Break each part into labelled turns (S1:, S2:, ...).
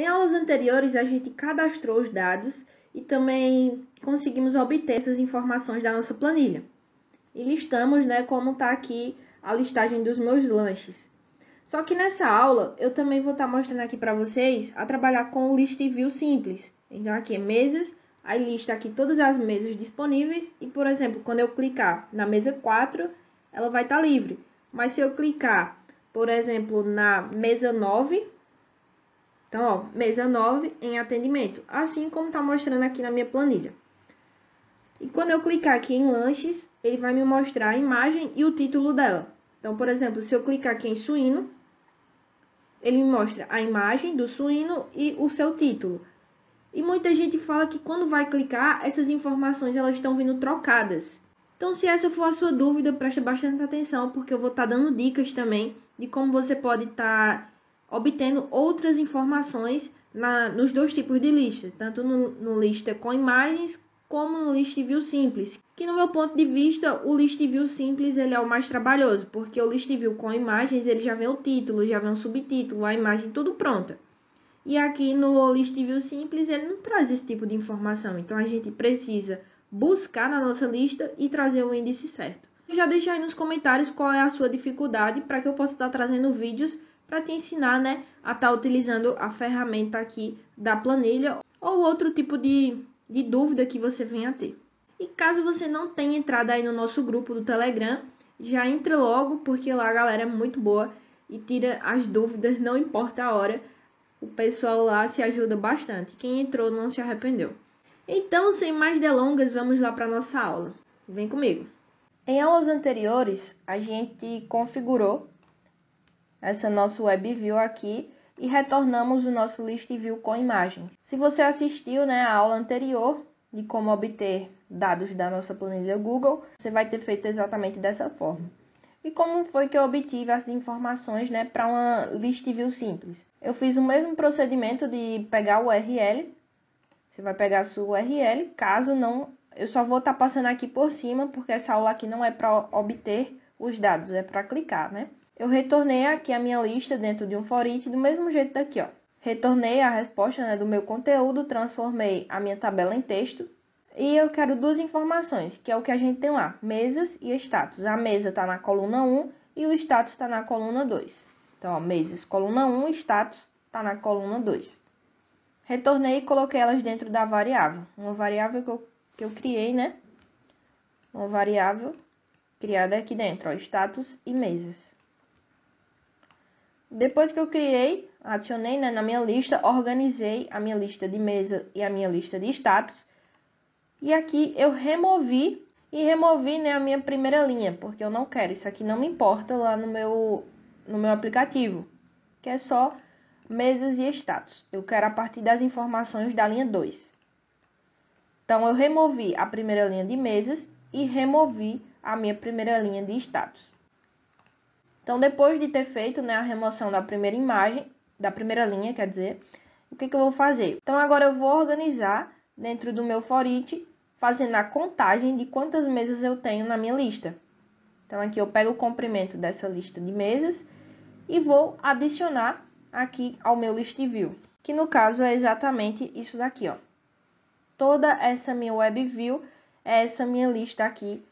S1: Em é, aulas anteriores, a gente cadastrou os dados e também conseguimos obter essas informações da nossa planilha. E listamos né, como está aqui a listagem dos meus lanches. Só que nessa aula, eu também vou estar tá mostrando aqui para vocês a trabalhar com o List View simples. Então, aqui é mesas, aí lista aqui todas as mesas disponíveis. E, por exemplo, quando eu clicar na mesa 4, ela vai estar tá livre. Mas se eu clicar, por exemplo, na mesa 9, então, ó, mesa 9 em atendimento, assim como está mostrando aqui na minha planilha. E quando eu clicar aqui em lanches, ele vai me mostrar a imagem e o título dela. Então, por exemplo, se eu clicar aqui em suíno, ele me mostra a imagem do suíno e o seu título. E muita gente fala que quando vai clicar, essas informações elas estão vindo trocadas. Então, se essa for a sua dúvida, preste bastante atenção, porque eu vou estar tá dando dicas também de como você pode estar tá obtendo outras informações na, nos dois tipos de lista, tanto no, no lista com imagens como no list view simples, que no meu ponto de vista o list view simples ele é o mais trabalhoso, porque o list view com imagens ele já vem o título, já vem o subtítulo, a imagem tudo pronta. E aqui no list view simples ele não traz esse tipo de informação, então a gente precisa buscar na nossa lista e trazer o índice certo. Já deixa aí nos comentários qual é a sua dificuldade para que eu possa estar trazendo vídeos para te ensinar né, a estar tá utilizando a ferramenta aqui da planilha ou outro tipo de, de dúvida que você venha a ter. E caso você não tenha entrado aí no nosso grupo do Telegram, já entre logo, porque lá a galera é muito boa e tira as dúvidas, não importa a hora. O pessoal lá se ajuda bastante. Quem entrou não se arrependeu. Então, sem mais delongas, vamos lá para nossa aula. Vem comigo. Em aulas anteriores, a gente configurou essa nossa web view aqui e retornamos o nosso list view com imagens. Se você assistiu né, a aula anterior de como obter dados da nossa planilha Google, você vai ter feito exatamente dessa forma. E como foi que eu obtive as informações né, para uma list view simples? Eu fiz o mesmo procedimento de pegar o URL. Você vai pegar a sua URL, caso não, eu só vou estar tá passando aqui por cima, porque essa aula aqui não é para obter os dados, é para clicar, né? eu retornei aqui a minha lista dentro de um for each do mesmo jeito daqui, ó. Retornei a resposta né, do meu conteúdo, transformei a minha tabela em texto e eu quero duas informações, que é o que a gente tem lá, mesas e status. A mesa está na coluna 1 e o status está na coluna 2. Então, ó, mesas, coluna 1, status está na coluna 2. Retornei e coloquei elas dentro da variável. Uma variável que eu, que eu criei, né? Uma variável criada aqui dentro, ó, status e mesas. Depois que eu criei, adicionei né, na minha lista, organizei a minha lista de mesa e a minha lista de status. E aqui eu removi e removi né, a minha primeira linha, porque eu não quero. Isso aqui não me importa lá no meu, no meu aplicativo, que é só mesas e status. Eu quero a partir das informações da linha 2. Então, eu removi a primeira linha de mesas e removi a minha primeira linha de status. Então, depois de ter feito né, a remoção da primeira imagem, da primeira linha, quer dizer, o que, que eu vou fazer? Então, agora eu vou organizar dentro do meu each fazendo a contagem de quantas mesas eu tenho na minha lista. Então, aqui eu pego o comprimento dessa lista de mesas e vou adicionar aqui ao meu list view, que no caso é exatamente isso daqui, ó. Toda essa minha web view é essa minha lista aqui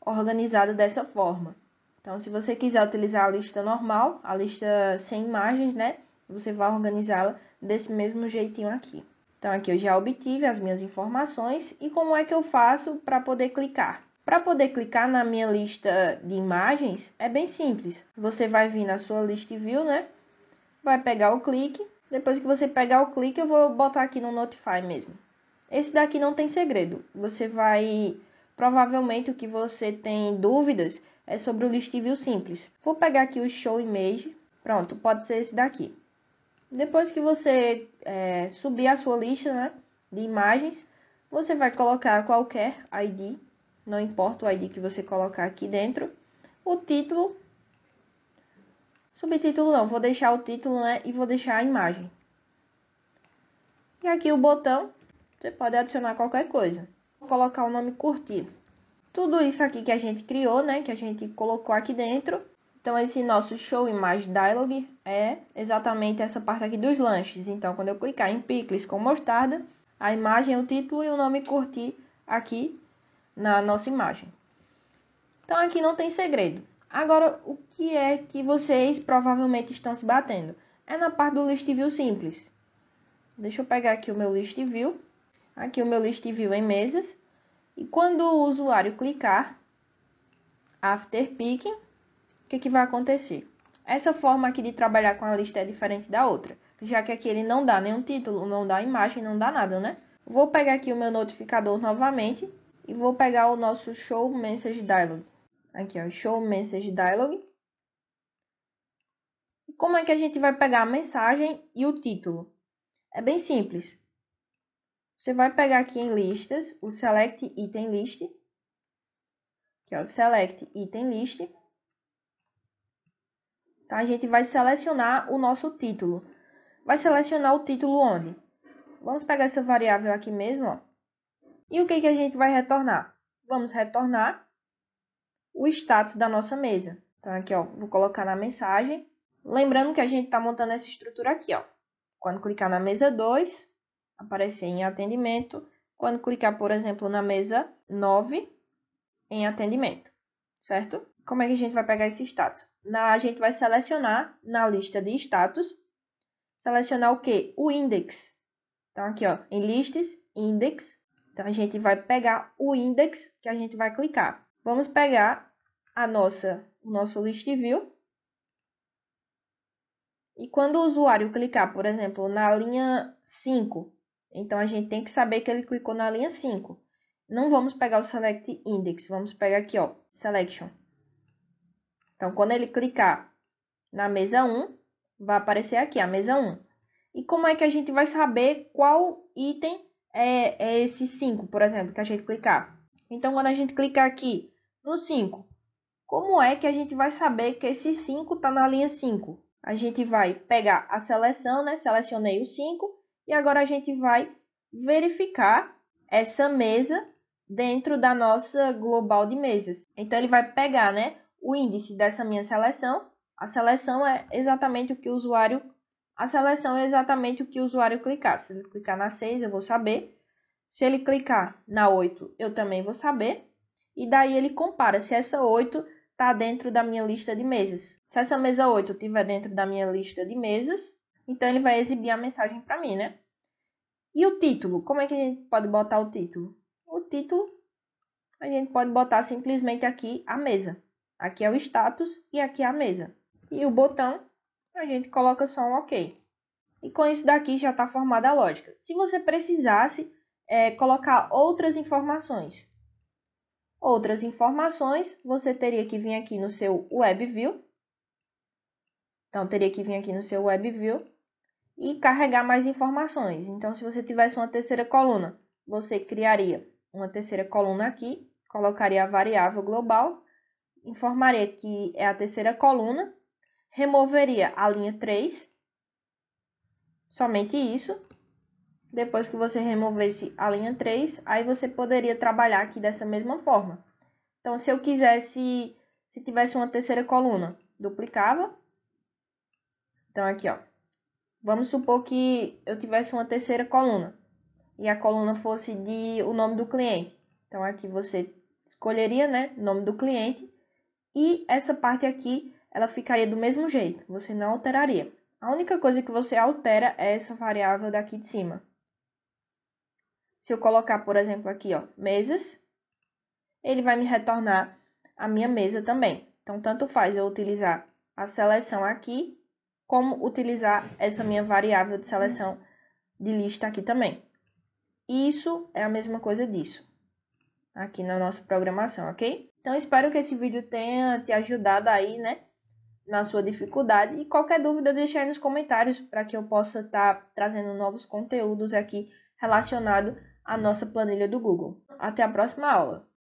S1: organizada dessa forma. Então, se você quiser utilizar a lista normal, a lista sem imagens, né? Você vai organizá-la desse mesmo jeitinho aqui. Então, aqui eu já obtive as minhas informações e como é que eu faço para poder clicar? Para poder clicar na minha lista de imagens, é bem simples. Você vai vir na sua list view, né? Vai pegar o clique. Depois que você pegar o clique, eu vou botar aqui no notify mesmo. Esse daqui não tem segredo. Você vai provavelmente o que você tem dúvidas é sobre o list view simples. Vou pegar aqui o show image, pronto, pode ser esse daqui. Depois que você é, subir a sua lista né, de imagens, você vai colocar qualquer ID, não importa o ID que você colocar aqui dentro, o título, subtítulo não, vou deixar o título né, e vou deixar a imagem. E aqui o botão, você pode adicionar qualquer coisa. Vou colocar o nome curtir. Tudo isso aqui que a gente criou, né, que a gente colocou aqui dentro. Então, esse nosso show image dialog é exatamente essa parte aqui dos lanches. Então, quando eu clicar em picles com mostarda, a imagem, o título e o nome curtir aqui na nossa imagem. Então, aqui não tem segredo. Agora, o que é que vocês provavelmente estão se batendo? É na parte do list view simples. Deixa eu pegar aqui o meu list view. Aqui o meu list view em mesas. E quando o usuário clicar After Picking, o que, é que vai acontecer? Essa forma aqui de trabalhar com a lista é diferente da outra, já que aqui ele não dá nenhum título, não dá imagem, não dá nada, né? Vou pegar aqui o meu notificador novamente e vou pegar o nosso Show Message Dialog. Aqui, ó, Show Message Dialog. Como é que a gente vai pegar a mensagem e o título? É bem simples. Você vai pegar aqui em listas o select item list, que é o select item list. Tá? A gente vai selecionar o nosso título. Vai selecionar o título onde? Vamos pegar essa variável aqui mesmo, ó. E o que, que a gente vai retornar? Vamos retornar o status da nossa mesa. Então, aqui, ó, vou colocar na mensagem. Lembrando que a gente está montando essa estrutura aqui, ó. Quando clicar na mesa 2, aparecer em atendimento. Quando clicar, por exemplo, na mesa 9, em atendimento, certo? Como é que a gente vai pegar esse status? Na, a gente vai selecionar na lista de status, selecionar o que? O index. Então, aqui ó, em lists, index. Então, a gente vai pegar o index que a gente vai clicar. Vamos pegar a nossa, o nosso list view. E quando o usuário clicar, por exemplo, na linha 5, então, a gente tem que saber que ele clicou na linha 5. Não vamos pegar o Select Index, vamos pegar aqui, ó, Selection. Então, quando ele clicar na mesa 1, vai aparecer aqui a mesa 1. E como é que a gente vai saber qual item é, é esse 5, por exemplo, que a gente clicar? Então, quando a gente clicar aqui no 5, como é que a gente vai saber que esse 5 está na linha 5? A gente vai pegar a seleção, né? Selecionei o 5 e agora a gente vai verificar essa mesa dentro da nossa global de mesas. Então ele vai pegar, né, o índice dessa minha seleção. A seleção é exatamente o que o usuário a seleção é exatamente o que o usuário clicar. Se ele clicar na 6, eu vou saber. Se ele clicar na 8, eu também vou saber. E daí ele compara se essa 8 está dentro da minha lista de mesas. Se essa mesa 8 estiver dentro da minha lista de mesas, então ele vai exibir a mensagem para mim, né? E o título? Como é que a gente pode botar o título? O título a gente pode botar simplesmente aqui a mesa. Aqui é o status e aqui é a mesa. E o botão a gente coloca só um OK. E com isso daqui já está formada a lógica. Se você precisasse é, colocar outras informações, outras informações, você teria que vir aqui no seu WebView. Então, teria que vir aqui no seu WebView e carregar mais informações. Então, se você tivesse uma terceira coluna, você criaria uma terceira coluna aqui, colocaria a variável global, informaria que é a terceira coluna, removeria a linha 3, somente isso. Depois que você removesse a linha 3, aí você poderia trabalhar aqui dessa mesma forma. Então, se eu quisesse, se tivesse uma terceira coluna, duplicava. Então, aqui, ó, Vamos supor que eu tivesse uma terceira coluna e a coluna fosse de o nome do cliente. Então aqui você escolheria, né, nome do cliente e essa parte aqui ela ficaria do mesmo jeito, você não alteraria. A única coisa que você altera é essa variável daqui de cima. Se eu colocar, por exemplo, aqui, ó, mesas, ele vai me retornar a minha mesa também. Então, tanto faz eu utilizar a seleção aqui como utilizar essa minha variável de seleção de lista aqui também. Isso é a mesma coisa disso, aqui na nossa programação, ok? Então, espero que esse vídeo tenha te ajudado aí, né? Na sua dificuldade. E qualquer dúvida, deixe aí nos comentários para que eu possa estar tá trazendo novos conteúdos aqui relacionado à nossa planilha do Google. Até a próxima aula!